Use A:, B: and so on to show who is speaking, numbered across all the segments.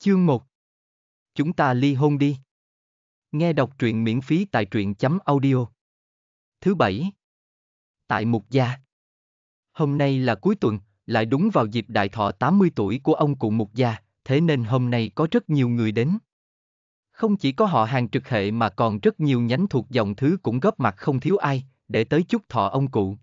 A: Chương 1 Chúng ta ly hôn đi. Nghe đọc truyện miễn phí tại truyện chấm audio. Thứ bảy. Tại Mục Gia. Hôm nay là cuối tuần, lại đúng vào dịp đại thọ 80 tuổi của ông cụ Mục Gia, thế nên hôm nay có rất nhiều người đến. Không chỉ có họ hàng trực hệ mà còn rất nhiều nhánh thuộc dòng thứ cũng góp mặt không thiếu ai, để tới chúc thọ ông cụ.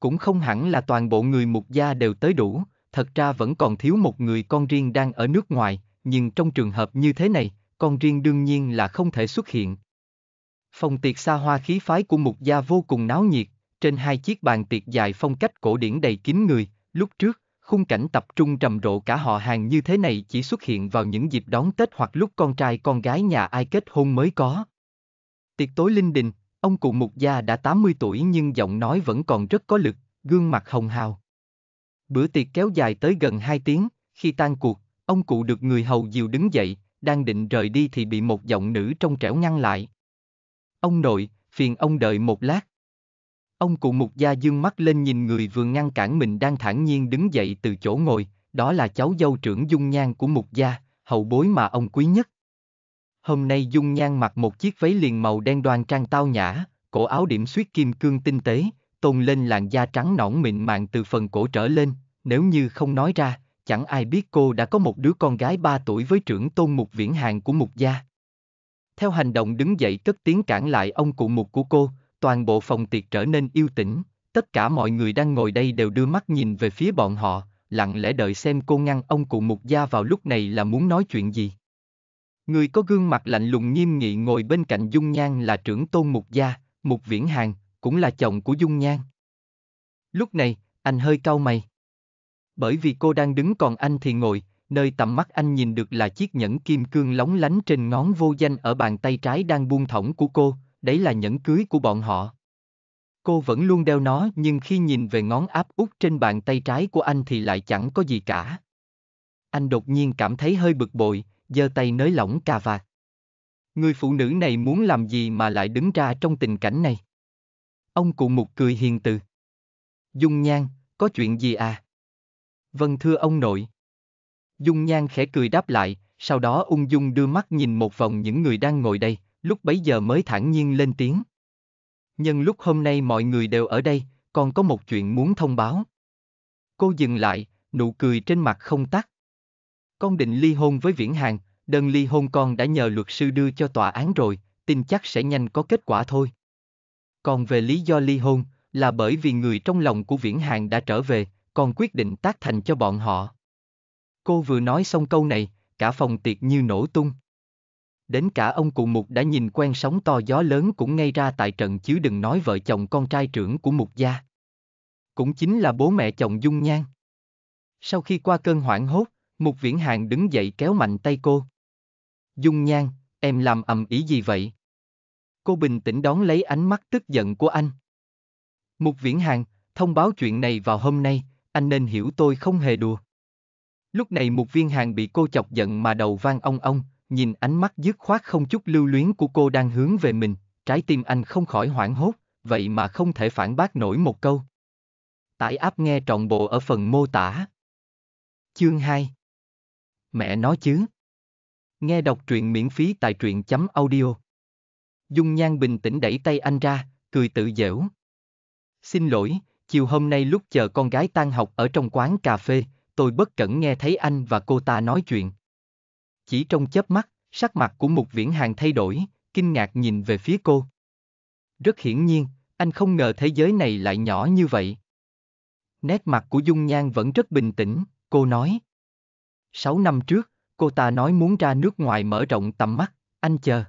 A: Cũng không hẳn là toàn bộ người Mục Gia đều tới đủ, thật ra vẫn còn thiếu một người con riêng đang ở nước ngoài, nhưng trong trường hợp như thế này, con riêng đương nhiên là không thể xuất hiện. Phòng tiệc xa hoa khí phái của mục gia vô cùng náo nhiệt, trên hai chiếc bàn tiệc dài phong cách cổ điển đầy kín người, lúc trước, khung cảnh tập trung rầm rộ cả họ hàng như thế này chỉ xuất hiện vào những dịp đón Tết hoặc lúc con trai con gái nhà ai kết hôn mới có. Tiệc tối linh đình, ông cụ mục gia đã 80 tuổi nhưng giọng nói vẫn còn rất có lực, gương mặt hồng hào. Bữa tiệc kéo dài tới gần 2 tiếng, khi tan cuộc, ông cụ được người hầu dìu đứng dậy, đang định rời đi thì bị một giọng nữ trong trẻo ngăn lại. Ông nội, phiền ông đợi một lát. Ông cụ mục gia dương mắt lên nhìn người vừa ngăn cản mình đang thản nhiên đứng dậy từ chỗ ngồi, đó là cháu dâu trưởng dung nhan của mục gia, hậu bối mà ông quý nhất. Hôm nay dung nhan mặc một chiếc váy liền màu đen đoan trang tao nhã, cổ áo điểm suýt kim cương tinh tế, tôn lên làn da trắng nõn mịn màng từ phần cổ trở lên, nếu như không nói ra, chẳng ai biết cô đã có một đứa con gái 3 tuổi với trưởng tôn mục viễn hàng của mục gia. Theo hành động đứng dậy cất tiếng cản lại ông cụ mục của cô, toàn bộ phòng tiệc trở nên yêu tĩnh, tất cả mọi người đang ngồi đây đều đưa mắt nhìn về phía bọn họ, lặng lẽ đợi xem cô ngăn ông cụ mục gia vào lúc này là muốn nói chuyện gì. Người có gương mặt lạnh lùng nghiêm nghị ngồi bên cạnh dung nhan là trưởng tôn mục gia, mục viễn hàng, cũng là chồng của Dung Nhan. Lúc này, anh hơi cau mày. Bởi vì cô đang đứng còn anh thì ngồi, nơi tầm mắt anh nhìn được là chiếc nhẫn kim cương lóng lánh trên ngón vô danh ở bàn tay trái đang buông thõng của cô, đấy là nhẫn cưới của bọn họ. Cô vẫn luôn đeo nó nhưng khi nhìn về ngón áp út trên bàn tay trái của anh thì lại chẳng có gì cả. Anh đột nhiên cảm thấy hơi bực bội, giơ tay nới lỏng cà vạt. Người phụ nữ này muốn làm gì mà lại đứng ra trong tình cảnh này? Ông cụ mục cười hiền từ. Dung nhan, có chuyện gì à? Vâng thưa ông nội. Dung nhan khẽ cười đáp lại, sau đó ung dung đưa mắt nhìn một vòng những người đang ngồi đây, lúc bấy giờ mới thản nhiên lên tiếng. Nhân lúc hôm nay mọi người đều ở đây, còn có một chuyện muốn thông báo. Cô dừng lại, nụ cười trên mặt không tắt. Con định ly hôn với Viễn Hàng, đơn ly hôn con đã nhờ luật sư đưa cho tòa án rồi, tin chắc sẽ nhanh có kết quả thôi. Còn về lý do ly hôn, là bởi vì người trong lòng của Viễn Hàng đã trở về, còn quyết định tác thành cho bọn họ. Cô vừa nói xong câu này, cả phòng tiệc như nổ tung. Đến cả ông cụ Mục đã nhìn quen sóng to gió lớn cũng ngay ra tại trận chứ đừng nói vợ chồng con trai trưởng của Mục gia. Cũng chính là bố mẹ chồng Dung Nhan. Sau khi qua cơn hoảng hốt, Mục Viễn Hàng đứng dậy kéo mạnh tay cô. Dung Nhan, em làm ầm ý gì vậy? Cô bình tĩnh đón lấy ánh mắt tức giận của anh. Mục Viễn Hàng, thông báo chuyện này vào hôm nay, anh nên hiểu tôi không hề đùa. Lúc này Mục Viên Hàng bị cô chọc giận mà đầu vang ong ong, nhìn ánh mắt dứt khoát không chút lưu luyến của cô đang hướng về mình, trái tim anh không khỏi hoảng hốt, vậy mà không thể phản bác nổi một câu. Tải áp nghe trọn bộ ở phần mô tả. Chương 2 Mẹ nói chứ. Nghe đọc truyện miễn phí tại truyện chấm audio. Dung Nhan bình tĩnh đẩy tay anh ra, cười tự giễu: Xin lỗi, chiều hôm nay lúc chờ con gái tan học ở trong quán cà phê, tôi bất cẩn nghe thấy anh và cô ta nói chuyện. Chỉ trong chớp mắt, sắc mặt của Mục Viễn Hàng thay đổi, kinh ngạc nhìn về phía cô. Rất hiển nhiên, anh không ngờ thế giới này lại nhỏ như vậy. Nét mặt của Dung Nhan vẫn rất bình tĩnh, cô nói. Sáu năm trước, cô ta nói muốn ra nước ngoài mở rộng tầm mắt, anh chờ.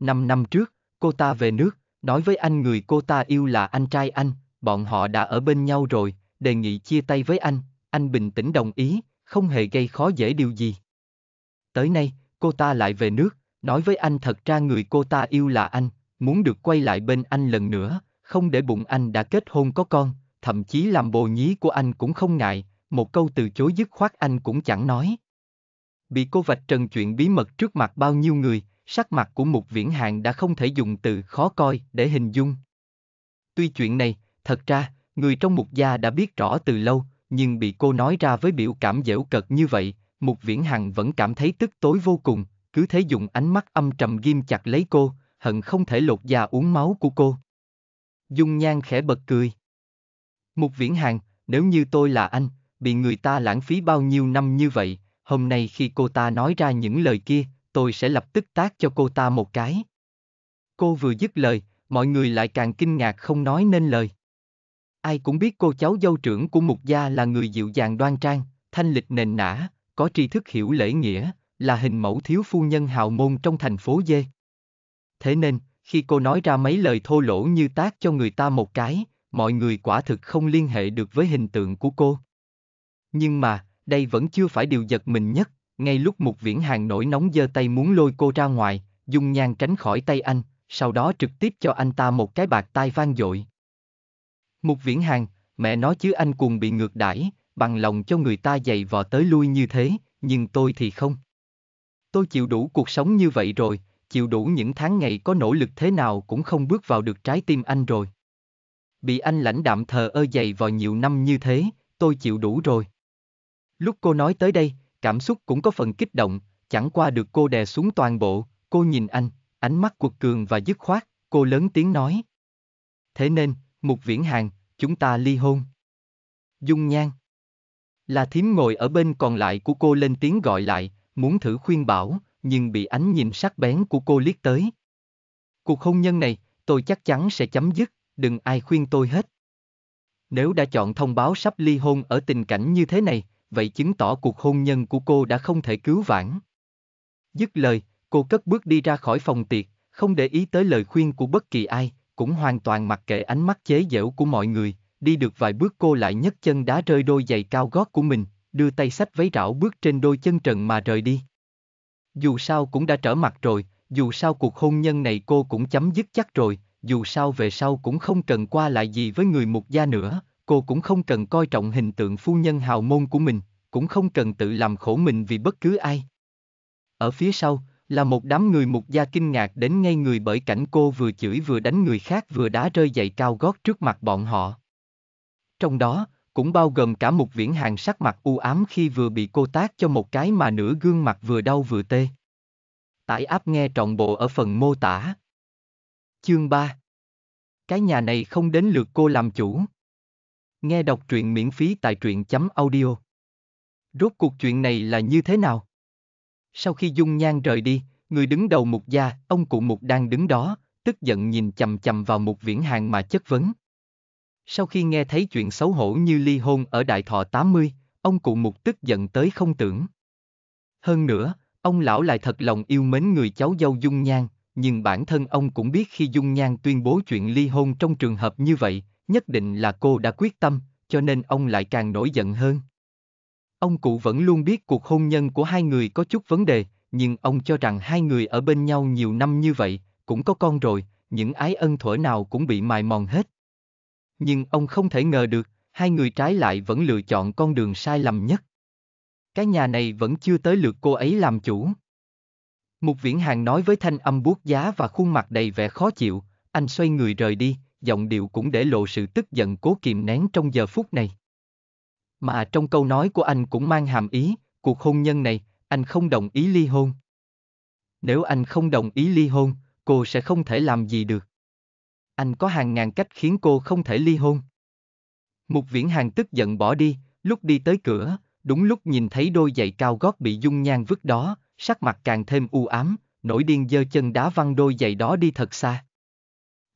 A: Năm năm trước, cô ta về nước, nói với anh người cô ta yêu là anh trai anh, bọn họ đã ở bên nhau rồi, đề nghị chia tay với anh, anh bình tĩnh đồng ý, không hề gây khó dễ điều gì. Tới nay, cô ta lại về nước, nói với anh thật ra người cô ta yêu là anh, muốn được quay lại bên anh lần nữa, không để bụng anh đã kết hôn có con, thậm chí làm bồ nhí của anh cũng không ngại, một câu từ chối dứt khoát anh cũng chẳng nói. Bị cô vạch trần chuyện bí mật trước mặt bao nhiêu người, sắc mặt của Mục Viễn Hạng đã không thể dùng từ khó coi để hình dung. Tuy chuyện này, thật ra, người trong Mục gia đã biết rõ từ lâu, nhưng bị cô nói ra với biểu cảm dễu cợt như vậy, Mục Viễn Hằng vẫn cảm thấy tức tối vô cùng, cứ thế dùng ánh mắt âm trầm ghim chặt lấy cô, hận không thể lột da uống máu của cô. Dung Nhan khẽ bật cười. Mục Viễn Hằng, nếu như tôi là anh, bị người ta lãng phí bao nhiêu năm như vậy, hôm nay khi cô ta nói ra những lời kia, tôi sẽ lập tức tác cho cô ta một cái. Cô vừa dứt lời, mọi người lại càng kinh ngạc không nói nên lời. Ai cũng biết cô cháu dâu trưởng của mục gia là người dịu dàng đoan trang, thanh lịch nền nã, có tri thức hiểu lễ nghĩa, là hình mẫu thiếu phu nhân hào môn trong thành phố dê. Thế nên, khi cô nói ra mấy lời thô lỗ như tác cho người ta một cái, mọi người quả thực không liên hệ được với hình tượng của cô. Nhưng mà, đây vẫn chưa phải điều giật mình nhất. Ngay lúc một viễn hàng nổi nóng giơ tay muốn lôi cô ra ngoài, dung nhan tránh khỏi tay anh, sau đó trực tiếp cho anh ta một cái bạc tai vang dội. Một viễn hàng, mẹ nói chứ anh cùng bị ngược đãi, bằng lòng cho người ta dày vò tới lui như thế, nhưng tôi thì không. Tôi chịu đủ cuộc sống như vậy rồi, chịu đủ những tháng ngày có nỗ lực thế nào cũng không bước vào được trái tim anh rồi. Bị anh lãnh đạm thờ ơ dày vò nhiều năm như thế, tôi chịu đủ rồi. Lúc cô nói tới đây, cảm xúc cũng có phần kích động, chẳng qua được cô đè xuống toàn bộ, cô nhìn anh, ánh mắt quật cường và dứt khoát, cô lớn tiếng nói. Thế nên, Mục Viễn Hàng, chúng ta ly hôn. Dung Nhan Là thím ngồi ở bên còn lại của cô lên tiếng gọi lại, muốn thử khuyên bảo, nhưng bị ánh nhìn sắc bén của cô liếc tới. Cuộc hôn nhân này, tôi chắc chắn sẽ chấm dứt, đừng ai khuyên tôi hết. Nếu đã chọn thông báo sắp ly hôn ở tình cảnh như thế này, vậy chứng tỏ cuộc hôn nhân của cô đã không thể cứu vãn. Dứt lời, cô cất bước đi ra khỏi phòng tiệc, không để ý tới lời khuyên của bất kỳ ai, cũng hoàn toàn mặc kệ ánh mắt chế giễu của mọi người, đi được vài bước cô lại nhấc chân đá rơi đôi giày cao gót của mình, đưa tay sách váy rảo bước trên đôi chân trần mà rời đi. Dù sao cũng đã trở mặt rồi, dù sao cuộc hôn nhân này cô cũng chấm dứt chắc rồi, dù sao về sau cũng không cần qua lại gì với người mục gia nữa, cô cũng không cần coi trọng hình tượng phu nhân hào môn của mình, cũng không cần tự làm khổ mình vì bất cứ ai. Ở phía sau, là một đám người mục gia kinh ngạc đến ngay người bởi cảnh cô vừa chửi vừa đánh người khác vừa đá rơi giày cao gót trước mặt bọn họ. Trong đó, cũng bao gồm cả một viễn hàng sắc mặt u ám khi vừa bị cô tác cho một cái mà nửa gương mặt vừa đau vừa tê. Tải áp nghe trọn bộ ở phần mô tả. Chương 3 Cái nhà này không đến lượt cô làm chủ. Nghe đọc truyện miễn phí tại truyện chấm audio. Rốt cuộc chuyện này là như thế nào? Sau khi Dung Nhan rời đi, người đứng đầu mục gia, ông cụ mục đang đứng đó, tức giận nhìn chầm chầm vào mục viễn hàng mà chất vấn. Sau khi nghe thấy chuyện xấu hổ như ly hôn ở Đại Thọ 80, ông cụ mục tức giận tới không tưởng. Hơn nữa, ông lão lại thật lòng yêu mến người cháu dâu Dung Nhan, nhưng bản thân ông cũng biết khi Dung Nhan tuyên bố chuyện ly hôn trong trường hợp như vậy, nhất định là cô đã quyết tâm, cho nên ông lại càng nổi giận hơn. Ông cụ vẫn luôn biết cuộc hôn nhân của hai người có chút vấn đề, nhưng ông cho rằng hai người ở bên nhau nhiều năm như vậy, cũng có con rồi, những ái ân thuở nào cũng bị mài mòn hết. Nhưng ông không thể ngờ được, hai người trái lại vẫn lựa chọn con đường sai lầm nhất. Cái nhà này vẫn chưa tới lượt cô ấy làm chủ. Mục viễn hàng nói với thanh âm buốt giá và khuôn mặt đầy vẻ khó chịu, anh xoay người rời đi, giọng điệu cũng để lộ sự tức giận cố kìm nén trong giờ phút này. Mà trong câu nói của anh cũng mang hàm ý, cuộc hôn nhân này, anh không đồng ý ly hôn. Nếu anh không đồng ý ly hôn, cô sẽ không thể làm gì được. Anh có hàng ngàn cách khiến cô không thể ly hôn. Mục viễn hàng tức giận bỏ đi, lúc đi tới cửa, đúng lúc nhìn thấy đôi giày cao gót bị dung nhan vứt đó, sắc mặt càng thêm u ám, nổi điên dơ chân đá văng đôi giày đó đi thật xa.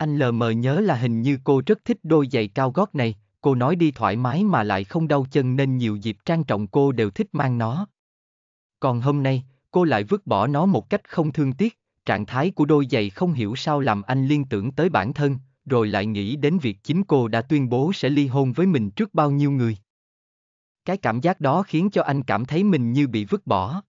A: Anh lờ mờ nhớ là hình như cô rất thích đôi giày cao gót này, cô nói đi thoải mái mà lại không đau chân nên nhiều dịp trang trọng cô đều thích mang nó. Còn hôm nay, cô lại vứt bỏ nó một cách không thương tiếc, trạng thái của đôi giày không hiểu sao làm anh liên tưởng tới bản thân, rồi lại nghĩ đến việc chính cô đã tuyên bố sẽ ly hôn với mình trước bao nhiêu người. Cái cảm giác đó khiến cho anh cảm thấy mình như bị vứt bỏ.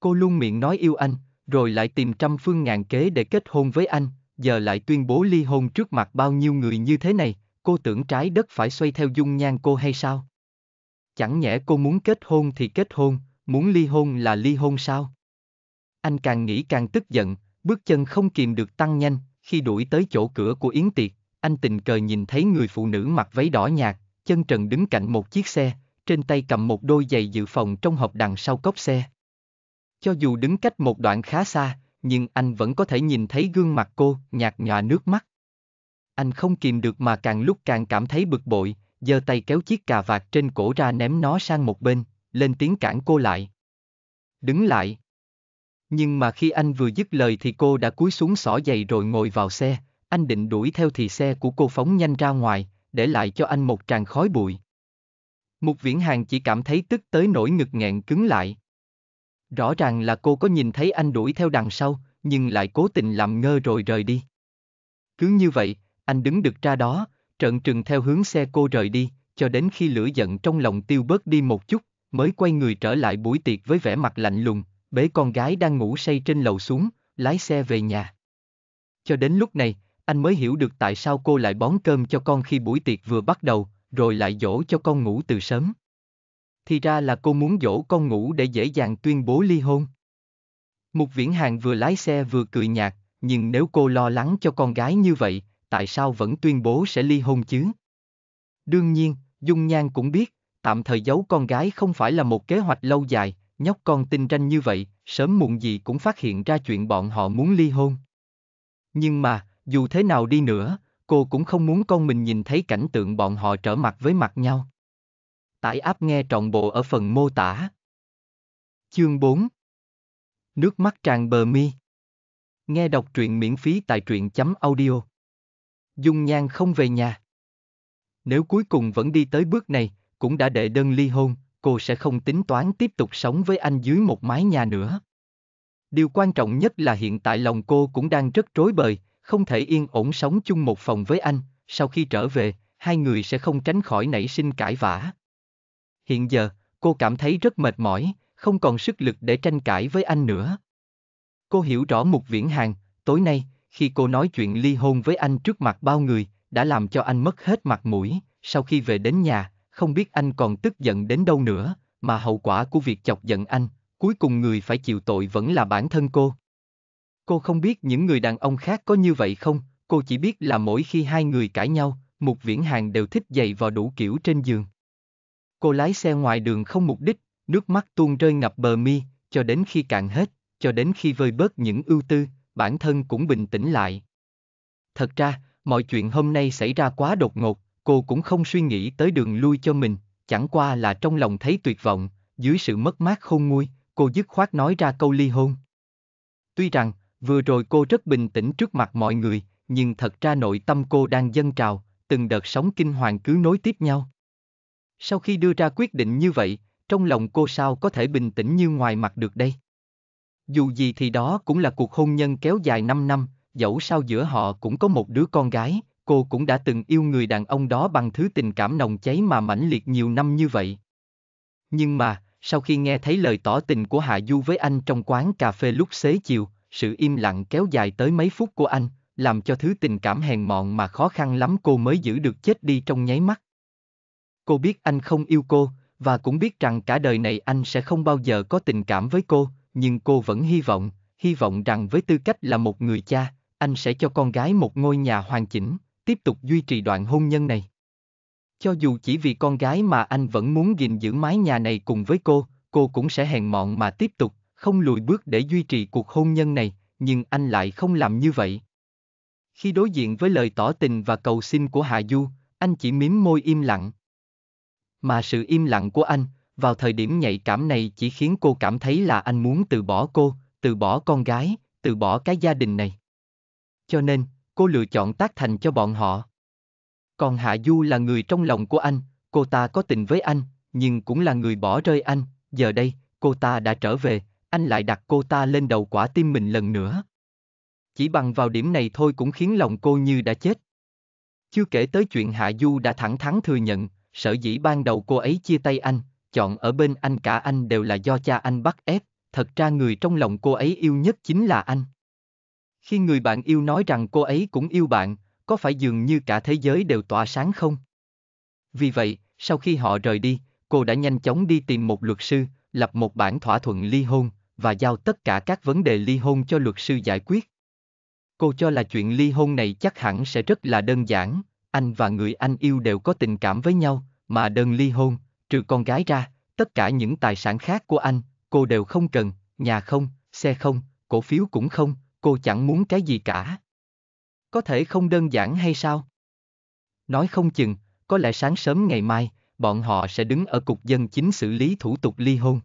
A: Cô luôn miệng nói yêu anh, rồi lại tìm trăm phương ngàn kế để kết hôn với anh, giờ lại tuyên bố ly hôn trước mặt bao nhiêu người như thế này, cô tưởng trái đất phải xoay theo dung nhan cô hay sao? Chẳng nhẽ cô muốn kết hôn thì kết hôn, muốn ly hôn là ly hôn sao? Anh càng nghĩ càng tức giận, bước chân không kìm được tăng nhanh, khi đuổi tới chỗ cửa của Yến Tiệc, anh tình cờ nhìn thấy người phụ nữ mặc váy đỏ nhạt, chân trần đứng cạnh một chiếc xe, trên tay cầm một đôi giày dự phòng trong hộp đằng sau cốc xe. Cho dù đứng cách một đoạn khá xa, nhưng anh vẫn có thể nhìn thấy gương mặt cô nhạt nhòa nước mắt. Anh không kìm được mà càng lúc càng cảm thấy bực bội, giơ tay kéo chiếc cà vạt trên cổ ra ném nó sang một bên, lên tiếng cản cô lại. Đứng lại. Nhưng mà khi anh vừa dứt lời thì cô đã cúi xuống xỏ giày rồi ngồi vào xe, anh định đuổi theo thì xe của cô phóng nhanh ra ngoài, để lại cho anh một tràng khói bụi. Một viễn hàng chỉ cảm thấy tức tới nỗi ngực nghẹn cứng lại. Rõ ràng là cô có nhìn thấy anh đuổi theo đằng sau, nhưng lại cố tình làm ngơ rồi rời đi. Cứ như vậy, anh đứng được ra đó, trợn trừng theo hướng xe cô rời đi, cho đến khi lửa giận trong lòng tiêu bớt đi một chút, mới quay người trở lại buổi tiệc với vẻ mặt lạnh lùng, bế con gái đang ngủ say trên lầu xuống, lái xe về nhà. Cho đến lúc này, anh mới hiểu được tại sao cô lại bón cơm cho con khi buổi tiệc vừa bắt đầu, rồi lại dỗ cho con ngủ từ sớm thì ra là cô muốn dỗ con ngủ để dễ dàng tuyên bố ly hôn. Mục viễn hàng vừa lái xe vừa cười nhạt, nhưng nếu cô lo lắng cho con gái như vậy, tại sao vẫn tuyên bố sẽ ly hôn chứ? Đương nhiên, Dung Nhan cũng biết, tạm thời giấu con gái không phải là một kế hoạch lâu dài, nhóc con tinh ranh như vậy, sớm muộn gì cũng phát hiện ra chuyện bọn họ muốn ly hôn. Nhưng mà, dù thế nào đi nữa, cô cũng không muốn con mình nhìn thấy cảnh tượng bọn họ trở mặt với mặt nhau. Tải app nghe trọn bộ ở phần mô tả. Chương 4 Nước mắt tràn bờ mi Nghe đọc truyện miễn phí tại truyện chấm audio. Dung nhan không về nhà. Nếu cuối cùng vẫn đi tới bước này, cũng đã đệ đơn ly hôn, cô sẽ không tính toán tiếp tục sống với anh dưới một mái nhà nữa. Điều quan trọng nhất là hiện tại lòng cô cũng đang rất rối bời, không thể yên ổn sống chung một phòng với anh, sau khi trở về, hai người sẽ không tránh khỏi nảy sinh cãi vã. Hiện giờ, cô cảm thấy rất mệt mỏi, không còn sức lực để tranh cãi với anh nữa. Cô hiểu rõ Mục Viễn Hàng, tối nay, khi cô nói chuyện ly hôn với anh trước mặt bao người, đã làm cho anh mất hết mặt mũi, sau khi về đến nhà, không biết anh còn tức giận đến đâu nữa, mà hậu quả của việc chọc giận anh, cuối cùng người phải chịu tội vẫn là bản thân cô. Cô không biết những người đàn ông khác có như vậy không, cô chỉ biết là mỗi khi hai người cãi nhau, Mục Viễn Hàng đều thích giày vào đủ kiểu trên giường. Cô lái xe ngoài đường không mục đích, nước mắt tuôn rơi ngập bờ mi, cho đến khi cạn hết, cho đến khi vơi bớt những ưu tư, bản thân cũng bình tĩnh lại. Thật ra, mọi chuyện hôm nay xảy ra quá đột ngột, cô cũng không suy nghĩ tới đường lui cho mình, chẳng qua là trong lòng thấy tuyệt vọng, dưới sự mất mát khôn nguôi, cô dứt khoát nói ra câu ly hôn. Tuy rằng, vừa rồi cô rất bình tĩnh trước mặt mọi người, nhưng thật ra nội tâm cô đang dâng trào, từng đợt sóng kinh hoàng cứ nối tiếp nhau. Sau khi đưa ra quyết định như vậy, trong lòng cô sao có thể bình tĩnh như ngoài mặt được đây? Dù gì thì đó cũng là cuộc hôn nhân kéo dài 5 năm, dẫu sao giữa họ cũng có một đứa con gái, cô cũng đã từng yêu người đàn ông đó bằng thứ tình cảm nồng cháy mà mãnh liệt nhiều năm như vậy. Nhưng mà, sau khi nghe thấy lời tỏ tình của Hạ Du với anh trong quán cà phê lúc xế chiều, sự im lặng kéo dài tới mấy phút của anh, làm cho thứ tình cảm hèn mọn mà khó khăn lắm cô mới giữ được chết đi trong nháy mắt. Cô biết anh không yêu cô, và cũng biết rằng cả đời này anh sẽ không bao giờ có tình cảm với cô, nhưng cô vẫn hy vọng, hy vọng rằng với tư cách là một người cha, anh sẽ cho con gái một ngôi nhà hoàn chỉnh, tiếp tục duy trì đoạn hôn nhân này. Cho dù chỉ vì con gái mà anh vẫn muốn gìn giữ mái nhà này cùng với cô, cô cũng sẽ hèn mọn mà tiếp tục, không lùi bước để duy trì cuộc hôn nhân này, nhưng anh lại không làm như vậy. Khi đối diện với lời tỏ tình và cầu xin của Hạ Du, anh chỉ mím môi im lặng. Mà sự im lặng của anh, vào thời điểm nhạy cảm này chỉ khiến cô cảm thấy là anh muốn từ bỏ cô, từ bỏ con gái, từ bỏ cái gia đình này. Cho nên, cô lựa chọn tác thành cho bọn họ. Còn Hạ Du là người trong lòng của anh, cô ta có tình với anh, nhưng cũng là người bỏ rơi anh, giờ đây, cô ta đã trở về, anh lại đặt cô ta lên đầu quả tim mình lần nữa. Chỉ bằng vào điểm này thôi cũng khiến lòng cô như đã chết. Chưa kể tới chuyện Hạ Du đã thẳng thắn thừa nhận, Sở dĩ ban đầu cô ấy chia tay anh, chọn ở bên anh cả anh đều là do cha anh bắt ép, thật ra người trong lòng cô ấy yêu nhất chính là anh. Khi người bạn yêu nói rằng cô ấy cũng yêu bạn, có phải dường như cả thế giới đều tỏa sáng không? Vì vậy, sau khi họ rời đi, cô đã nhanh chóng đi tìm một luật sư, lập một bản thỏa thuận ly hôn và giao tất cả các vấn đề ly hôn cho luật sư giải quyết. Cô cho là chuyện ly hôn này chắc hẳn sẽ rất là đơn giản, anh và người anh yêu đều có tình cảm với nhau, mà đơn ly hôn, trừ con gái ra, tất cả những tài sản khác của anh, cô đều không cần, nhà không, xe không, cổ phiếu cũng không, cô chẳng muốn cái gì cả. Có thể không đơn giản hay sao? Nói không chừng, có lẽ sáng sớm ngày mai, bọn họ sẽ đứng ở cục dân chính xử lý thủ tục ly hôn.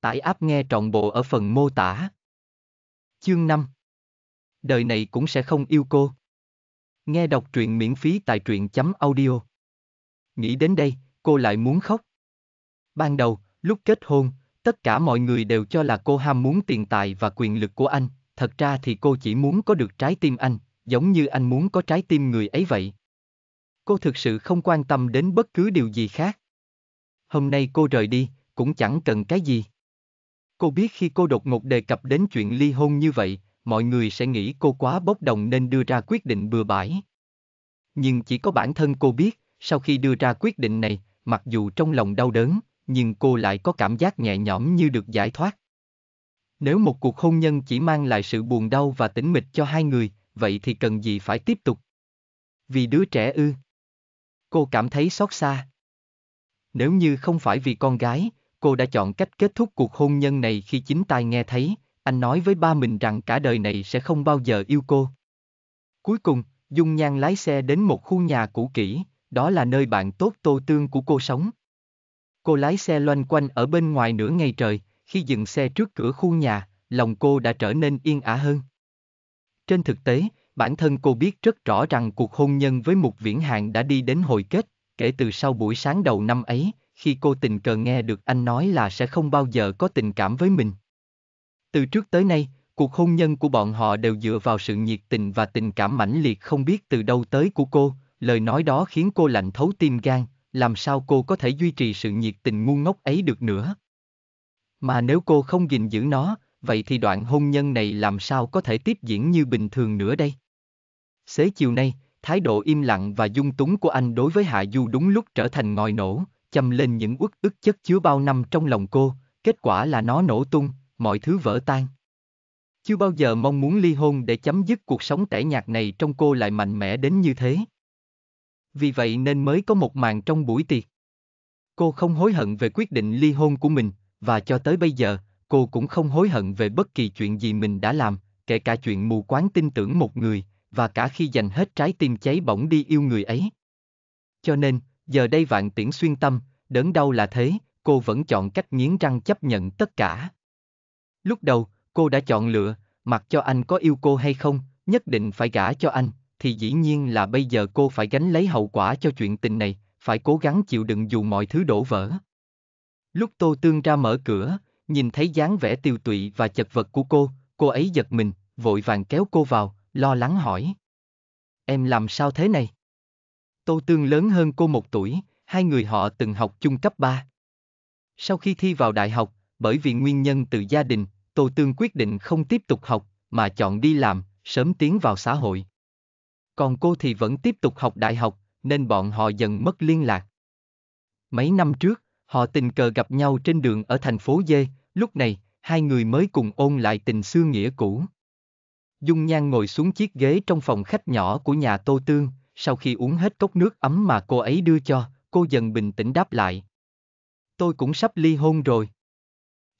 A: Tải áp nghe trọn bộ ở phần mô tả. Chương 5 Đời này cũng sẽ không yêu cô. Nghe đọc truyện miễn phí tại truyện chấm audio. Nghĩ đến đây, cô lại muốn khóc. Ban đầu, lúc kết hôn, tất cả mọi người đều cho là cô ham muốn tiền tài và quyền lực của anh, thật ra thì cô chỉ muốn có được trái tim anh, giống như anh muốn có trái tim người ấy vậy. Cô thực sự không quan tâm đến bất cứ điều gì khác. Hôm nay cô rời đi, cũng chẳng cần cái gì. Cô biết khi cô đột ngột đề cập đến chuyện ly hôn như vậy, mọi người sẽ nghĩ cô quá bốc đồng nên đưa ra quyết định bừa bãi. Nhưng chỉ có bản thân cô biết, sau khi đưa ra quyết định này, mặc dù trong lòng đau đớn, nhưng cô lại có cảm giác nhẹ nhõm như được giải thoát. Nếu một cuộc hôn nhân chỉ mang lại sự buồn đau và tĩnh mịch cho hai người, vậy thì cần gì phải tiếp tục? Vì đứa trẻ ư? Cô cảm thấy xót xa. Nếu như không phải vì con gái, cô đã chọn cách kết thúc cuộc hôn nhân này khi chính tai nghe thấy, anh nói với ba mình rằng cả đời này sẽ không bao giờ yêu cô. Cuối cùng, Dung Nhan lái xe đến một khu nhà cũ kỹ, đó là nơi bạn tốt Tô Tương của cô sống. Cô lái xe loanh quanh ở bên ngoài nửa ngày trời, khi dừng xe trước cửa khu nhà, lòng cô đã trở nên yên ả hơn. Trên thực tế, bản thân cô biết rất rõ rằng cuộc hôn nhân với một viễn hạn đã đi đến hồi kết, kể từ sau buổi sáng đầu năm ấy, khi cô tình cờ nghe được anh nói là sẽ không bao giờ có tình cảm với mình. Từ trước tới nay, cuộc hôn nhân của bọn họ đều dựa vào sự nhiệt tình và tình cảm mãnh liệt không biết từ đâu tới của cô, lời nói đó khiến cô lạnh thấu tim gan, làm sao cô có thể duy trì sự nhiệt tình ngu ngốc ấy được nữa. Mà nếu cô không gìn giữ nó, vậy thì đoạn hôn nhân này làm sao có thể tiếp diễn như bình thường nữa đây? Xế chiều nay, thái độ im lặng và dung túng của anh đối với Hạ Du đúng lúc trở thành ngòi nổ, châm lên những uất ức chất chứa bao năm trong lòng cô, kết quả là nó nổ tung, mọi thứ vỡ tan. Chưa bao giờ mong muốn ly hôn để chấm dứt cuộc sống tẻ nhạt này trong cô lại mạnh mẽ đến như thế. Vì vậy nên mới có một màn trong buổi tiệc. Cô không hối hận về quyết định ly hôn của mình, và cho tới bây giờ, cô cũng không hối hận về bất kỳ chuyện gì mình đã làm, kể cả chuyện mù quáng tin tưởng một người, và cả khi dành hết trái tim cháy bỏng đi yêu người ấy. Cho nên, giờ đây vạn tiễn xuyên tâm, đớn đau là thế, cô vẫn chọn cách nghiến răng chấp nhận tất cả. Lúc đầu, cô đã chọn lựa, mặc cho anh có yêu cô hay không, nhất định phải gả cho anh, thì dĩ nhiên là bây giờ cô phải gánh lấy hậu quả cho chuyện tình này, phải cố gắng chịu đựng dù mọi thứ đổ vỡ. Lúc Tô Tương ra mở cửa, nhìn thấy dáng vẻ tiêu tụy và chật vật của cô, cô ấy giật mình, vội vàng kéo cô vào, lo lắng hỏi. Em làm sao thế này? Tô Tương lớn hơn cô một tuổi, hai người họ từng học chung cấp 3. Sau khi thi vào đại học, bởi vì nguyên nhân từ gia đình, Tô Tương quyết định không tiếp tục học, mà chọn đi làm, sớm tiến vào xã hội. Còn cô thì vẫn tiếp tục học đại học, nên bọn họ dần mất liên lạc. Mấy năm trước, họ tình cờ gặp nhau trên đường ở thành phố Dê, lúc này, hai người mới cùng ôn lại tình xưa nghĩa cũ. Dung Nhan ngồi xuống chiếc ghế trong phòng khách nhỏ của nhà Tô Tương, sau khi uống hết cốc nước ấm mà cô ấy đưa cho, cô dần bình tĩnh đáp lại. Tôi cũng sắp ly hôn rồi.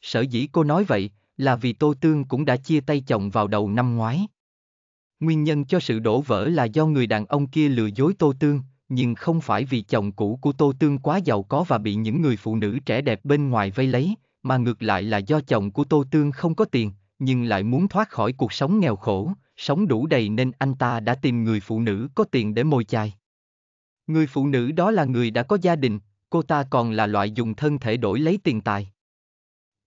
A: Sở dĩ cô nói vậy, là vì Tô Tương cũng đã chia tay chồng vào đầu năm ngoái. Nguyên nhân cho sự đổ vỡ là do người đàn ông kia lừa dối Tô Tương, nhưng không phải vì chồng cũ của Tô Tương quá giàu có và bị những người phụ nữ trẻ đẹp bên ngoài vây lấy, mà ngược lại là do chồng của Tô Tương không có tiền, nhưng lại muốn thoát khỏi cuộc sống nghèo khổ, sống đủ đầy nên anh ta đã tìm người phụ nữ có tiền để mồi chài. Người phụ nữ đó là người đã có gia đình, cô ta còn là loại dùng thân thể đổi lấy tiền tài.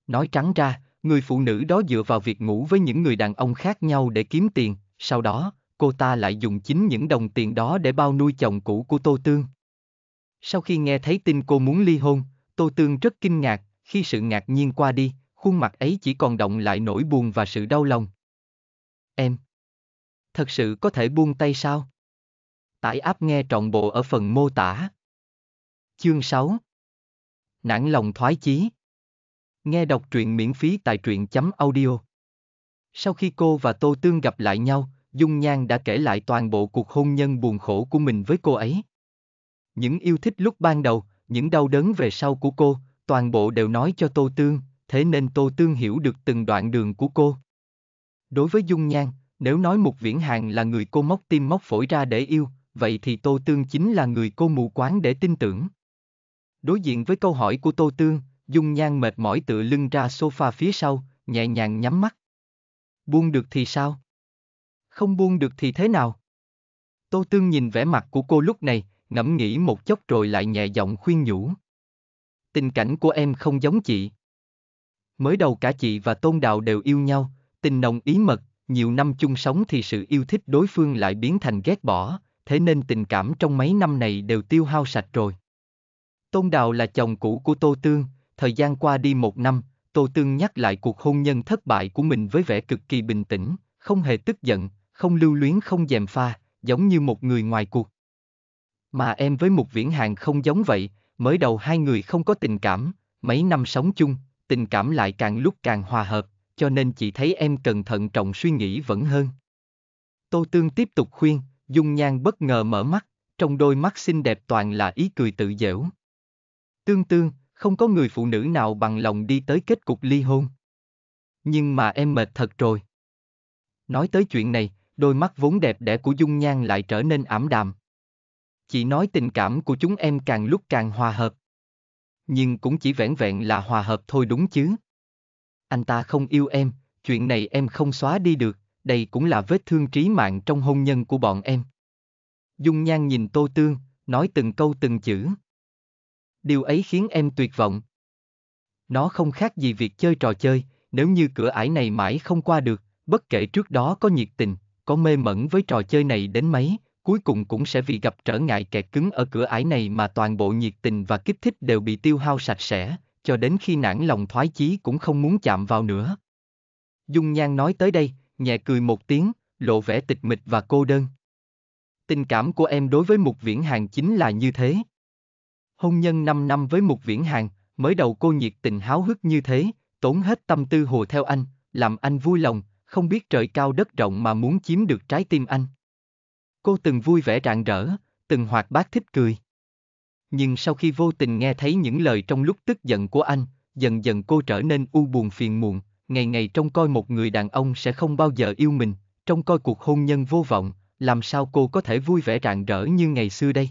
A: Nói trắng ra, người phụ nữ đó dựa vào việc ngủ với những người đàn ông khác nhau để kiếm tiền, sau đó, cô ta lại dùng chính những đồng tiền đó để bao nuôi chồng cũ của Tô Tương. Sau khi nghe thấy tin cô muốn ly hôn, Tô Tương rất kinh ngạc, khi sự ngạc nhiên qua đi, khuôn mặt ấy chỉ còn động lại nỗi buồn và sự đau lòng. Em, thật sự có thể buông tay sao? Tải áp nghe trọn bộ ở phần mô tả. Chương 6 Nản lòng thoái chí Nghe đọc truyện miễn phí tại truyện chấm audio. Sau khi cô và Tô Tương gặp lại nhau, Dung Nhan đã kể lại toàn bộ cuộc hôn nhân buồn khổ của mình với cô ấy. Những yêu thích lúc ban đầu, những đau đớn về sau của cô, toàn bộ đều nói cho Tô Tương, thế nên Tô Tương hiểu được từng đoạn đường của cô. Đối với Dung Nhan, nếu nói Mục Viễn Hàng là người cô móc tim móc phổi ra để yêu, vậy thì Tô Tương chính là người cô mù quáng để tin tưởng. Đối diện với câu hỏi của Tô Tương, dung nhan mệt mỏi tựa lưng ra sofa phía sau, nhẹ nhàng nhắm mắt. Buông được thì sao? Không buông được thì thế nào? Tô Tương nhìn vẻ mặt của cô lúc này, ngẫm nghĩ một chốc rồi lại nhẹ giọng khuyên nhủ. Tình cảnh của em không giống chị. Mới đầu cả chị và Tôn Đạo đều yêu nhau, tình nồng ý mật, nhiều năm chung sống thì sự yêu thích đối phương lại biến thành ghét bỏ, thế nên tình cảm trong mấy năm này đều tiêu hao sạch rồi. Tôn Đào là chồng cũ của Tô Tương, Thời gian qua đi một năm, Tô Tương nhắc lại cuộc hôn nhân thất bại của mình với vẻ cực kỳ bình tĩnh, không hề tức giận, không lưu luyến không dèm pha, giống như một người ngoài cuộc. Mà em với một viễn hàng không giống vậy, mới đầu hai người không có tình cảm, mấy năm sống chung, tình cảm lại càng lúc càng hòa hợp, cho nên chị thấy em cẩn thận trọng suy nghĩ vẫn hơn. Tô Tương tiếp tục khuyên, dung nhan bất ngờ mở mắt, trong đôi mắt xinh đẹp toàn là ý cười tự dễu. Tương tương, không có người phụ nữ nào bằng lòng đi tới kết cục ly hôn. Nhưng mà em mệt thật rồi. Nói tới chuyện này, đôi mắt vốn đẹp đẽ của Dung Nhan lại trở nên ảm đạm. Chị nói tình cảm của chúng em càng lúc càng hòa hợp. Nhưng cũng chỉ vẻn vẹn là hòa hợp thôi đúng chứ. Anh ta không yêu em, chuyện này em không xóa đi được, đây cũng là vết thương trí mạng trong hôn nhân của bọn em. Dung Nhan nhìn Tô Tương, nói từng câu từng chữ điều ấy khiến em tuyệt vọng. Nó không khác gì việc chơi trò chơi, nếu như cửa ải này mãi không qua được, bất kể trước đó có nhiệt tình, có mê mẩn với trò chơi này đến mấy, cuối cùng cũng sẽ vì gặp trở ngại kẹt cứng ở cửa ải này mà toàn bộ nhiệt tình và kích thích đều bị tiêu hao sạch sẽ, cho đến khi nản lòng thoái chí cũng không muốn chạm vào nữa. Dung Nhan nói tới đây, nhẹ cười một tiếng, lộ vẻ tịch mịch và cô đơn. Tình cảm của em đối với Mục Viễn Hàng chính là như thế, hôn nhân 5 năm với một viễn hàng, mới đầu cô nhiệt tình háo hức như thế, tốn hết tâm tư hồ theo anh, làm anh vui lòng, không biết trời cao đất rộng mà muốn chiếm được trái tim anh. Cô từng vui vẻ rạng rỡ, từng hoạt bát thích cười. Nhưng sau khi vô tình nghe thấy những lời trong lúc tức giận của anh, dần dần cô trở nên u buồn phiền muộn, ngày ngày trông coi một người đàn ông sẽ không bao giờ yêu mình, trông coi cuộc hôn nhân vô vọng, làm sao cô có thể vui vẻ rạng rỡ như ngày xưa đây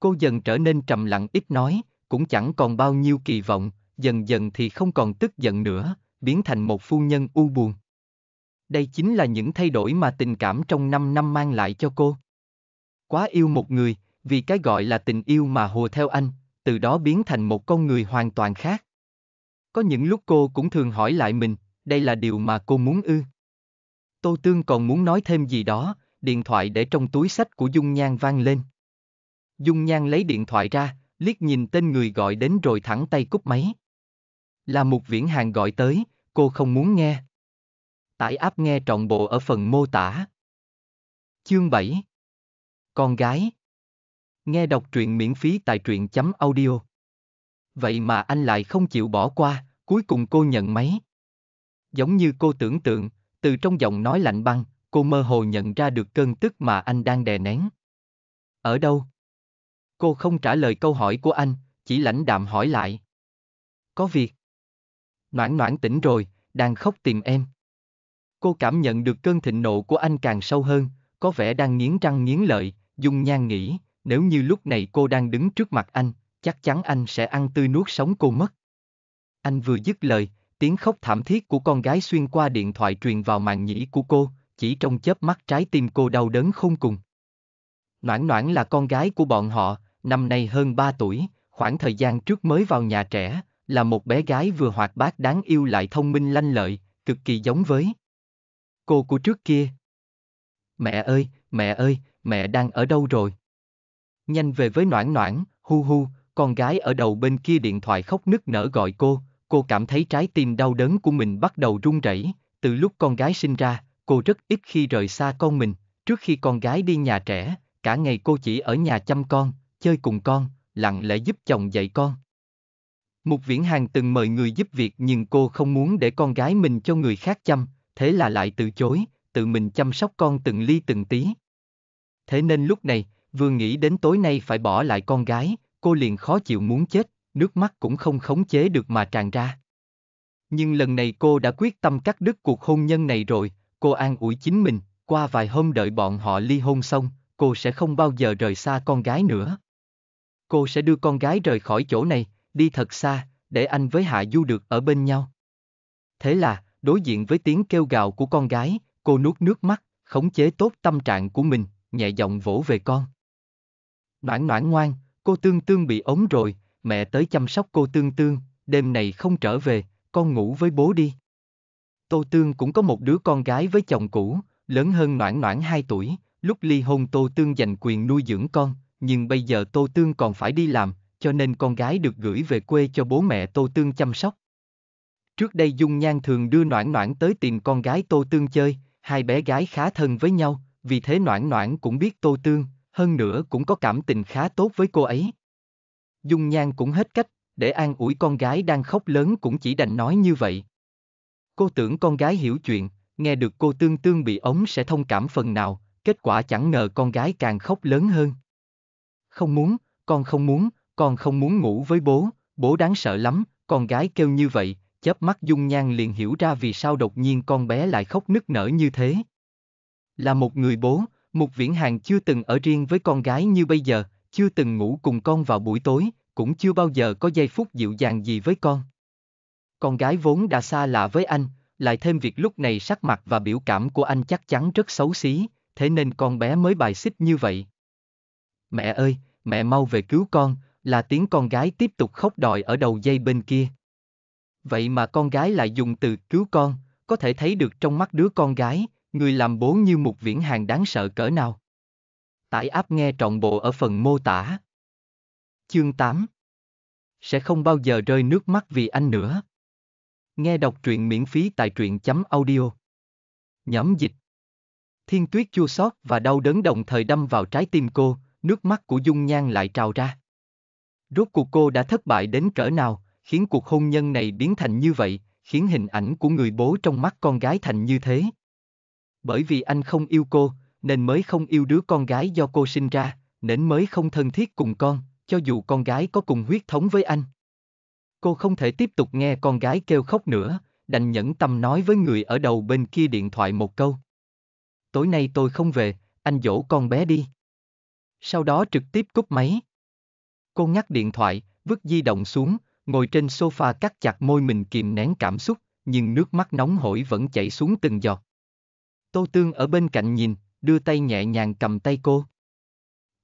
A: cô dần trở nên trầm lặng ít nói, cũng chẳng còn bao nhiêu kỳ vọng, dần dần thì không còn tức giận nữa, biến thành một phu nhân u buồn. Đây chính là những thay đổi mà tình cảm trong 5 năm mang lại cho cô. Quá yêu một người, vì cái gọi là tình yêu mà hồ theo anh, từ đó biến thành một con người hoàn toàn khác. Có những lúc cô cũng thường hỏi lại mình, đây là điều mà cô muốn ư. Tô Tương còn muốn nói thêm gì đó, điện thoại để trong túi sách của Dung Nhan vang lên. Dung Nhan lấy điện thoại ra, liếc nhìn tên người gọi đến rồi thẳng tay cúp máy. Là một viễn hàng gọi tới, cô không muốn nghe. Tải áp nghe trọn bộ ở phần mô tả. Chương 7 Con gái Nghe đọc truyện miễn phí tại truyện chấm audio. Vậy mà anh lại không chịu bỏ qua, cuối cùng cô nhận máy. Giống như cô tưởng tượng, từ trong giọng nói lạnh băng, cô mơ hồ nhận ra được cơn tức mà anh đang đè nén. Ở đâu? Cô không trả lời câu hỏi của anh, chỉ lãnh đạm hỏi lại. Có việc. Noãn noãn tỉnh rồi, đang khóc tìm em. Cô cảm nhận được cơn thịnh nộ của anh càng sâu hơn, có vẻ đang nghiến răng nghiến lợi, dung nhan nghĩ, nếu như lúc này cô đang đứng trước mặt anh, chắc chắn anh sẽ ăn tươi nuốt sống cô mất. Anh vừa dứt lời, tiếng khóc thảm thiết của con gái xuyên qua điện thoại truyền vào màn nhĩ của cô, chỉ trong chớp mắt trái tim cô đau đớn không cùng. Noãn noãn là con gái của bọn họ, năm nay hơn 3 tuổi, khoảng thời gian trước mới vào nhà trẻ, là một bé gái vừa hoạt bát đáng yêu lại thông minh lanh lợi, cực kỳ giống với cô của trước kia. Mẹ ơi, mẹ ơi, mẹ đang ở đâu rồi? Nhanh về với Noãn Noãn, hu hu, con gái ở đầu bên kia điện thoại khóc nức nở gọi cô, cô cảm thấy trái tim đau đớn của mình bắt đầu run rẩy, từ lúc con gái sinh ra, cô rất ít khi rời xa con mình, trước khi con gái đi nhà trẻ, cả ngày cô chỉ ở nhà chăm con, chơi cùng con, lặng lẽ giúp chồng dạy con. Mục Viễn Hàng từng mời người giúp việc nhưng cô không muốn để con gái mình cho người khác chăm, thế là lại từ chối, tự mình chăm sóc con từng ly từng tí. Thế nên lúc này, vừa nghĩ đến tối nay phải bỏ lại con gái, cô liền khó chịu muốn chết, nước mắt cũng không khống chế được mà tràn ra. Nhưng lần này cô đã quyết tâm cắt đứt cuộc hôn nhân này rồi, cô an ủi chính mình, qua vài hôm đợi bọn họ ly hôn xong, cô sẽ không bao giờ rời xa con gái nữa. Cô sẽ đưa con gái rời khỏi chỗ này, đi thật xa, để anh với Hạ Du được ở bên nhau. Thế là, đối diện với tiếng kêu gào của con gái, cô nuốt nước mắt, khống chế tốt tâm trạng của mình, nhẹ giọng vỗ về con. Noãn noãn ngoan, cô tương tương bị ốm rồi, mẹ tới chăm sóc cô tương tương, đêm này không trở về, con ngủ với bố đi. Tô Tương cũng có một đứa con gái với chồng cũ, lớn hơn Noãn Noãn 2 tuổi, lúc ly hôn Tô Tương giành quyền nuôi dưỡng con, nhưng bây giờ Tô Tương còn phải đi làm, cho nên con gái được gửi về quê cho bố mẹ Tô Tương chăm sóc. Trước đây Dung Nhan thường đưa Noãn Noãn tới tìm con gái Tô Tương chơi, hai bé gái khá thân với nhau, vì thế Noãn Noãn cũng biết Tô Tương, hơn nữa cũng có cảm tình khá tốt với cô ấy. Dung Nhan cũng hết cách, để an ủi con gái đang khóc lớn cũng chỉ đành nói như vậy. Cô tưởng con gái hiểu chuyện, nghe được cô Tương Tương bị ống sẽ thông cảm phần nào, kết quả chẳng ngờ con gái càng khóc lớn hơn không muốn, con không muốn, con không muốn ngủ với bố, bố đáng sợ lắm, con gái kêu như vậy, chớp mắt dung nhan liền hiểu ra vì sao đột nhiên con bé lại khóc nức nở như thế. Là một người bố, một Viễn Hàng chưa từng ở riêng với con gái như bây giờ, chưa từng ngủ cùng con vào buổi tối, cũng chưa bao giờ có giây phút dịu dàng gì với con. Con gái vốn đã xa lạ với anh, lại thêm việc lúc này sắc mặt và biểu cảm của anh chắc chắn rất xấu xí, thế nên con bé mới bài xích như vậy mẹ ơi, mẹ mau về cứu con, là tiếng con gái tiếp tục khóc đòi ở đầu dây bên kia. Vậy mà con gái lại dùng từ cứu con, có thể thấy được trong mắt đứa con gái, người làm bố như một viễn hàng đáng sợ cỡ nào. Tải áp nghe trọn bộ ở phần mô tả. Chương 8 Sẽ không bao giờ rơi nước mắt vì anh nữa. Nghe đọc truyện miễn phí tại truyện.audio chấm Nhóm dịch Thiên tuyết chua xót và đau đớn đồng thời đâm vào trái tim cô, nước mắt của Dung Nhan lại trào ra. Rốt cuộc cô đã thất bại đến cỡ nào, khiến cuộc hôn nhân này biến thành như vậy, khiến hình ảnh của người bố trong mắt con gái thành như thế. Bởi vì anh không yêu cô, nên mới không yêu đứa con gái do cô sinh ra, nên mới không thân thiết cùng con, cho dù con gái có cùng huyết thống với anh. Cô không thể tiếp tục nghe con gái kêu khóc nữa, đành nhẫn tâm nói với người ở đầu bên kia điện thoại một câu. Tối nay tôi không về, anh dỗ con bé đi sau đó trực tiếp cúp máy. Cô ngắt điện thoại, vứt di động xuống, ngồi trên sofa cắt chặt môi mình kìm nén cảm xúc, nhưng nước mắt nóng hổi vẫn chảy xuống từng giọt. Tô Tương ở bên cạnh nhìn, đưa tay nhẹ nhàng cầm tay cô.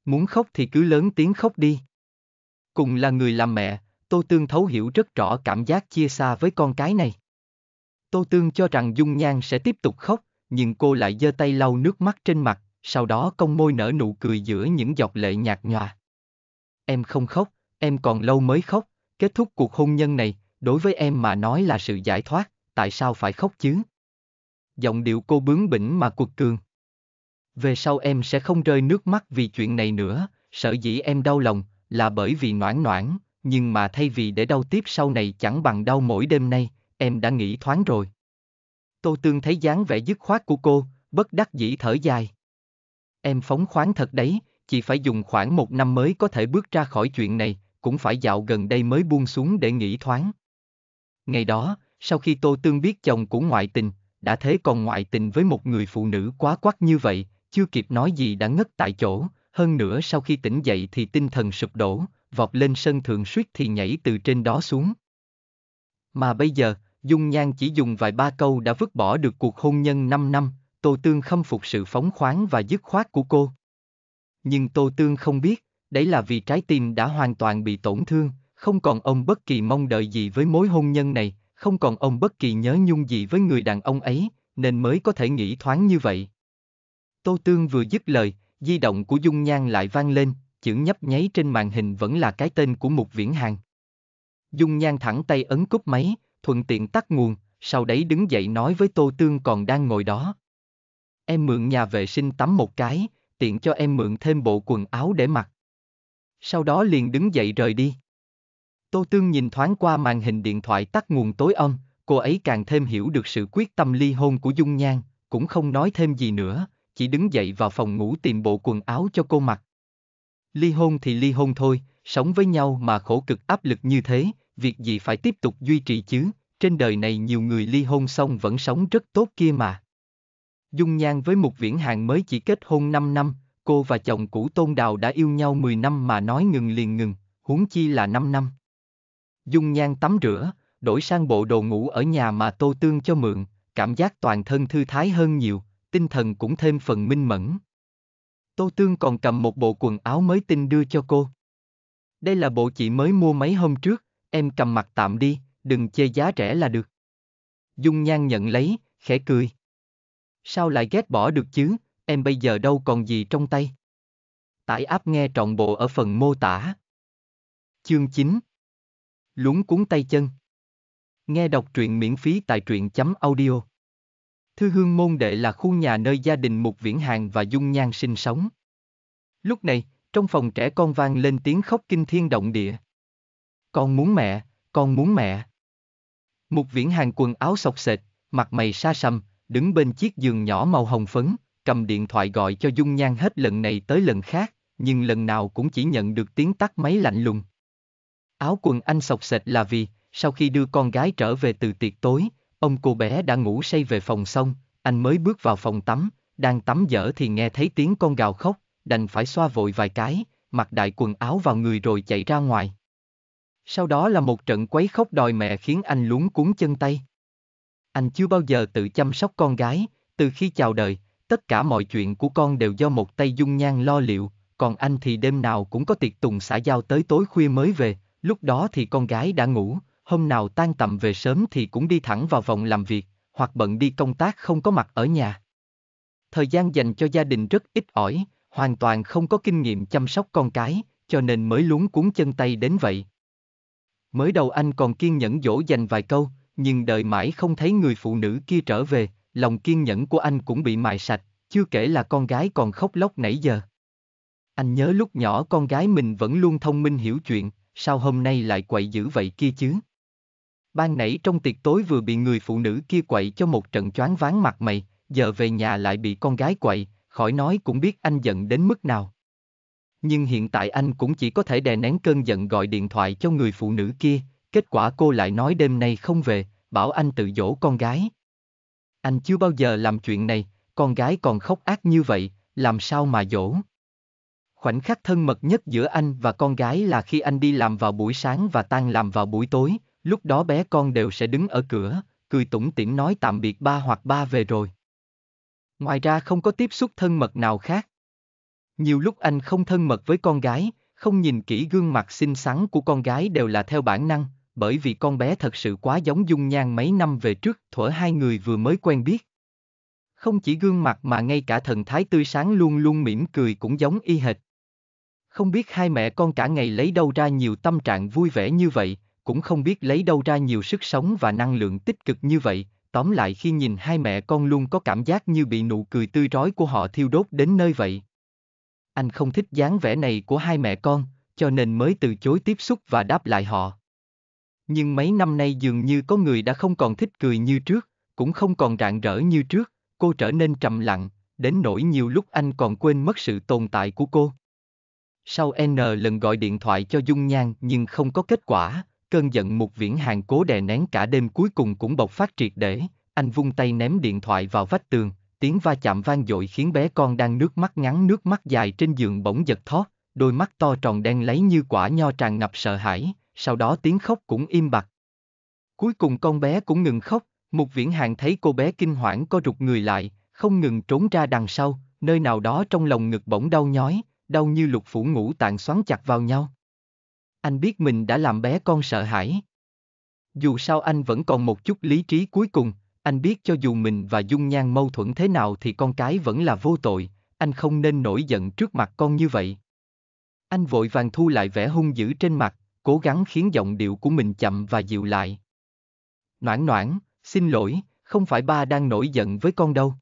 A: Muốn khóc thì cứ lớn tiếng khóc đi. Cùng là người làm mẹ, Tô Tương thấu hiểu rất rõ cảm giác chia xa với con cái này. Tô Tương cho rằng Dung Nhan sẽ tiếp tục khóc, nhưng cô lại giơ tay lau nước mắt trên mặt, sau đó cong môi nở nụ cười giữa những giọt lệ nhạt nhòa. Em không khóc, em còn lâu mới khóc, kết thúc cuộc hôn nhân này, đối với em mà nói là sự giải thoát, tại sao phải khóc chứ? Giọng điệu cô bướng bỉnh mà cuột cường. Về sau em sẽ không rơi nước mắt vì chuyện này nữa, sợ dĩ em đau lòng, là bởi vì noãn noãn, nhưng mà thay vì để đau tiếp sau này chẳng bằng đau mỗi đêm nay, em đã nghĩ thoáng rồi. Tô Tương thấy dáng vẻ dứt khoát của cô, bất đắc dĩ thở dài. Em phóng khoáng thật đấy, chỉ phải dùng khoảng một năm mới có thể bước ra khỏi chuyện này, cũng phải dạo gần đây mới buông xuống để nghỉ thoáng. Ngày đó, sau khi Tô Tương biết chồng của ngoại tình, đã thế còn ngoại tình với một người phụ nữ quá quắc như vậy, chưa kịp nói gì đã ngất tại chỗ, hơn nữa sau khi tỉnh dậy thì tinh thần sụp đổ, vọt lên sân thượng suýt thì nhảy từ trên đó xuống. Mà bây giờ, Dung Nhan chỉ dùng vài ba câu đã vứt bỏ được cuộc hôn nhân 5 năm, Tô Tương khâm phục sự phóng khoáng và dứt khoát của cô. Nhưng Tô Tương không biết, đấy là vì trái tim đã hoàn toàn bị tổn thương, không còn ông bất kỳ mong đợi gì với mối hôn nhân này, không còn ông bất kỳ nhớ nhung gì với người đàn ông ấy, nên mới có thể nghĩ thoáng như vậy. Tô Tương vừa dứt lời, di động của Dung Nhan lại vang lên, chữ nhấp nháy trên màn hình vẫn là cái tên của Mục Viễn Hàng. Dung Nhan thẳng tay ấn cúp máy, thuận tiện tắt nguồn, sau đấy đứng dậy nói với Tô Tương còn đang ngồi đó em mượn nhà vệ sinh tắm một cái, tiện cho em mượn thêm bộ quần áo để mặc. Sau đó liền đứng dậy rời đi. Tô Tương nhìn thoáng qua màn hình điện thoại tắt nguồn tối âm, cô ấy càng thêm hiểu được sự quyết tâm ly hôn của Dung Nhan, cũng không nói thêm gì nữa, chỉ đứng dậy vào phòng ngủ tìm bộ quần áo cho cô mặc. Ly hôn thì ly hôn thôi, sống với nhau mà khổ cực áp lực như thế, việc gì phải tiếp tục duy trì chứ, trên đời này nhiều người ly hôn xong vẫn sống rất tốt kia mà. Dung Nhan với một Viễn Hàng mới chỉ kết hôn 5 năm, cô và chồng cũ Tôn Đào đã yêu nhau 10 năm mà nói ngừng liền ngừng, huống chi là 5 năm. Dung Nhan tắm rửa, đổi sang bộ đồ ngủ ở nhà mà Tô Tương cho mượn, cảm giác toàn thân thư thái hơn nhiều, tinh thần cũng thêm phần minh mẫn. Tô Tương còn cầm một bộ quần áo mới tinh đưa cho cô. Đây là bộ chị mới mua mấy hôm trước, em cầm mặc tạm đi, đừng chê giá rẻ là được. Dung Nhan nhận lấy, khẽ cười. Sao lại ghét bỏ được chứ, em bây giờ đâu còn gì trong tay. Tải áp nghe trọn bộ ở phần mô tả. Chương 9 Lúng cuốn tay chân Nghe đọc truyện miễn phí tại truyện chấm audio. Thư hương môn đệ là khu nhà nơi gia đình Mục Viễn Hàng và Dung Nhan sinh sống. Lúc này, trong phòng trẻ con vang lên tiếng khóc kinh thiên động địa. Con muốn mẹ, con muốn mẹ. Mục Viễn Hàng quần áo sọc sệt, mặt mày xa xăm, đứng bên chiếc giường nhỏ màu hồng phấn, cầm điện thoại gọi cho Dung Nhan hết lần này tới lần khác, nhưng lần nào cũng chỉ nhận được tiếng tắt máy lạnh lùng. Áo quần anh sọc sệt là vì, sau khi đưa con gái trở về từ tiệc tối, ông cô bé đã ngủ say về phòng xong, anh mới bước vào phòng tắm, đang tắm dở thì nghe thấy tiếng con gào khóc, đành phải xoa vội vài cái, mặc đại quần áo vào người rồi chạy ra ngoài. Sau đó là một trận quấy khóc đòi mẹ khiến anh luống cuốn chân tay anh chưa bao giờ tự chăm sóc con gái, từ khi chào đời, tất cả mọi chuyện của con đều do một tay dung nhan lo liệu, còn anh thì đêm nào cũng có tiệc tùng xã giao tới tối khuya mới về, lúc đó thì con gái đã ngủ, hôm nào tan tầm về sớm thì cũng đi thẳng vào vòng làm việc, hoặc bận đi công tác không có mặt ở nhà. Thời gian dành cho gia đình rất ít ỏi, hoàn toàn không có kinh nghiệm chăm sóc con cái, cho nên mới luống cuốn chân tay đến vậy. Mới đầu anh còn kiên nhẫn dỗ dành vài câu, nhưng đợi mãi không thấy người phụ nữ kia trở về, lòng kiên nhẫn của anh cũng bị mài sạch, chưa kể là con gái còn khóc lóc nãy giờ. Anh nhớ lúc nhỏ con gái mình vẫn luôn thông minh hiểu chuyện, sao hôm nay lại quậy dữ vậy kia chứ? Ban nãy trong tiệc tối vừa bị người phụ nữ kia quậy cho một trận choáng váng mặt mày, giờ về nhà lại bị con gái quậy, khỏi nói cũng biết anh giận đến mức nào. Nhưng hiện tại anh cũng chỉ có thể đè nén cơn giận gọi điện thoại cho người phụ nữ kia, kết quả cô lại nói đêm nay không về, bảo anh tự dỗ con gái. Anh chưa bao giờ làm chuyện này, con gái còn khóc ác như vậy, làm sao mà dỗ. Khoảnh khắc thân mật nhất giữa anh và con gái là khi anh đi làm vào buổi sáng và tan làm vào buổi tối, lúc đó bé con đều sẽ đứng ở cửa, cười tủm tỉm nói tạm biệt ba hoặc ba về rồi. Ngoài ra không có tiếp xúc thân mật nào khác. Nhiều lúc anh không thân mật với con gái, không nhìn kỹ gương mặt xinh xắn của con gái đều là theo bản năng, bởi vì con bé thật sự quá giống dung nhan mấy năm về trước, thuở hai người vừa mới quen biết. Không chỉ gương mặt mà ngay cả thần thái tươi sáng luôn luôn mỉm cười cũng giống y hệt. Không biết hai mẹ con cả ngày lấy đâu ra nhiều tâm trạng vui vẻ như vậy, cũng không biết lấy đâu ra nhiều sức sống và năng lượng tích cực như vậy, tóm lại khi nhìn hai mẹ con luôn có cảm giác như bị nụ cười tươi rói của họ thiêu đốt đến nơi vậy. Anh không thích dáng vẻ này của hai mẹ con, cho nên mới từ chối tiếp xúc và đáp lại họ nhưng mấy năm nay dường như có người đã không còn thích cười như trước, cũng không còn rạng rỡ như trước, cô trở nên trầm lặng, đến nỗi nhiều lúc anh còn quên mất sự tồn tại của cô. Sau N lần gọi điện thoại cho Dung Nhan nhưng không có kết quả, cơn giận một viễn hàng cố đè nén cả đêm cuối cùng cũng bộc phát triệt để, anh vung tay ném điện thoại vào vách tường, tiếng va chạm vang dội khiến bé con đang nước mắt ngắn nước mắt dài trên giường bỗng giật thót, đôi mắt to tròn đen lấy như quả nho tràn ngập sợ hãi, sau đó tiếng khóc cũng im bặt. Cuối cùng con bé cũng ngừng khóc, Mục Viễn Hàng thấy cô bé kinh hoảng co rụt người lại, không ngừng trốn ra đằng sau, nơi nào đó trong lòng ngực bỗng đau nhói, đau như lục phủ ngũ tạng xoắn chặt vào nhau. Anh biết mình đã làm bé con sợ hãi. Dù sao anh vẫn còn một chút lý trí cuối cùng, anh biết cho dù mình và Dung Nhan mâu thuẫn thế nào thì con cái vẫn là vô tội, anh không nên nổi giận trước mặt con như vậy. Anh vội vàng thu lại vẻ hung dữ trên mặt, cố gắng khiến giọng điệu của mình chậm và dịu lại. Noãn noãn, xin lỗi, không phải ba đang nổi giận với con đâu.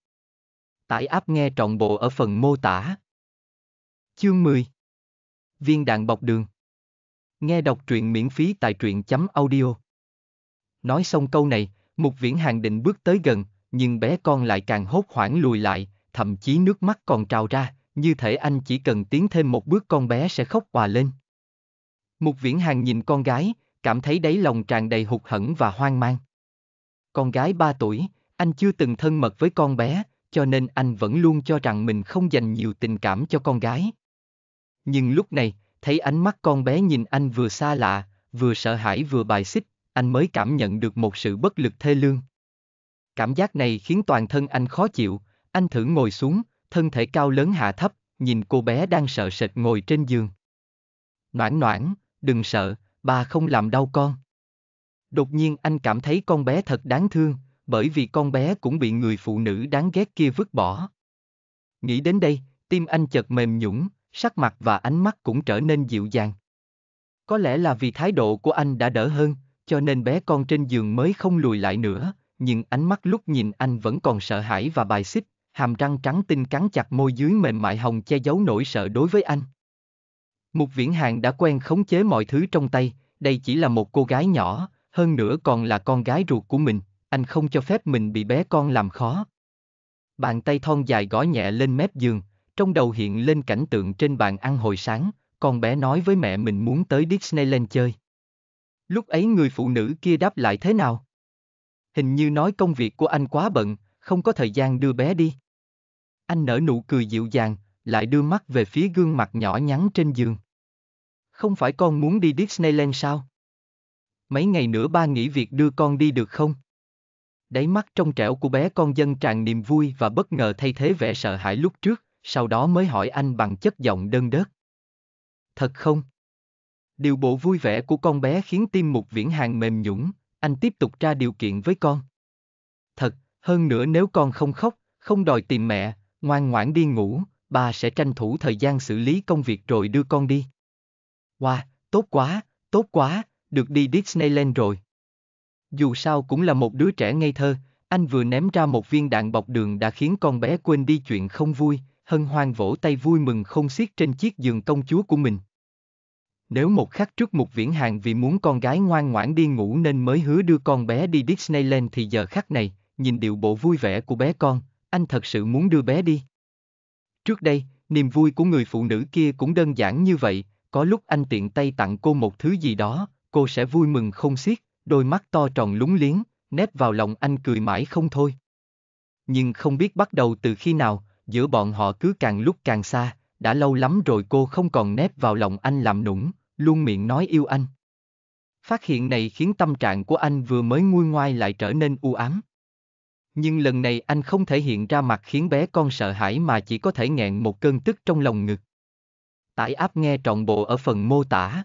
A: Tải áp nghe trọn bộ ở phần mô tả. Chương 10 Viên đạn bọc đường Nghe đọc truyện miễn phí tại truyện.audio chấm Nói xong câu này, Mục Viễn Hàng định bước tới gần, nhưng bé con lại càng hốt hoảng lùi lại, thậm chí nước mắt còn trào ra, như thể anh chỉ cần tiến thêm một bước con bé sẽ khóc hòa lên. Mục Viễn Hàng nhìn con gái, cảm thấy đáy lòng tràn đầy hụt hẫng và hoang mang. Con gái 3 tuổi, anh chưa từng thân mật với con bé, cho nên anh vẫn luôn cho rằng mình không dành nhiều tình cảm cho con gái. Nhưng lúc này, thấy ánh mắt con bé nhìn anh vừa xa lạ, vừa sợ hãi vừa bài xích, anh mới cảm nhận được một sự bất lực thê lương. Cảm giác này khiến toàn thân anh khó chịu, anh thử ngồi xuống, thân thể cao lớn hạ thấp, nhìn cô bé đang sợ sệt ngồi trên giường. Noãn noãn, đừng sợ, bà không làm đau con. Đột nhiên anh cảm thấy con bé thật đáng thương, bởi vì con bé cũng bị người phụ nữ đáng ghét kia vứt bỏ. Nghĩ đến đây, tim anh chợt mềm nhũn, sắc mặt và ánh mắt cũng trở nên dịu dàng. Có lẽ là vì thái độ của anh đã đỡ hơn, cho nên bé con trên giường mới không lùi lại nữa, nhưng ánh mắt lúc nhìn anh vẫn còn sợ hãi và bài xích, hàm răng trắng tinh cắn chặt môi dưới mềm mại hồng che giấu nỗi sợ đối với anh. Mục Viễn Hàng đã quen khống chế mọi thứ trong tay, đây chỉ là một cô gái nhỏ, hơn nữa còn là con gái ruột của mình, anh không cho phép mình bị bé con làm khó. Bàn tay thon dài gõ nhẹ lên mép giường, trong đầu hiện lên cảnh tượng trên bàn ăn hồi sáng, con bé nói với mẹ mình muốn tới Disneyland chơi. Lúc ấy người phụ nữ kia đáp lại thế nào? Hình như nói công việc của anh quá bận, không có thời gian đưa bé đi. Anh nở nụ cười dịu dàng, lại đưa mắt về phía gương mặt nhỏ nhắn trên giường. Không phải con muốn đi Disneyland sao? Mấy ngày nữa ba nghỉ việc đưa con đi được không? Đáy mắt trong trẻo của bé con dân tràn niềm vui và bất ngờ thay thế vẻ sợ hãi lúc trước, sau đó mới hỏi anh bằng chất giọng đơn đớt. Thật không? Điều bộ vui vẻ của con bé khiến tim một viễn hàng mềm nhũng, anh tiếp tục ra điều kiện với con. Thật, hơn nữa nếu con không khóc, không đòi tìm mẹ, ngoan ngoãn đi ngủ, bà sẽ tranh thủ thời gian xử lý công việc rồi đưa con đi. Wow, tốt quá, tốt quá, được đi Disneyland rồi. Dù sao cũng là một đứa trẻ ngây thơ, anh vừa ném ra một viên đạn bọc đường đã khiến con bé quên đi chuyện không vui, hân hoan vỗ tay vui mừng không xiết trên chiếc giường công chúa của mình. Nếu một khắc trước một viễn hàng vì muốn con gái ngoan ngoãn đi ngủ nên mới hứa đưa con bé đi Disneyland thì giờ khắc này, nhìn điệu bộ vui vẻ của bé con, anh thật sự muốn đưa bé đi. Trước đây, niềm vui của người phụ nữ kia cũng đơn giản như vậy, có lúc anh tiện tay tặng cô một thứ gì đó, cô sẽ vui mừng không xiết, đôi mắt to tròn lúng liếng, nép vào lòng anh cười mãi không thôi. Nhưng không biết bắt đầu từ khi nào, giữa bọn họ cứ càng lúc càng xa, đã lâu lắm rồi cô không còn nép vào lòng anh làm nũng, luôn miệng nói yêu anh. Phát hiện này khiến tâm trạng của anh vừa mới nguôi ngoai lại trở nên u ám nhưng lần này anh không thể hiện ra mặt khiến bé con sợ hãi mà chỉ có thể nghẹn một cơn tức trong lòng ngực. Tải app nghe trọn bộ ở phần mô tả.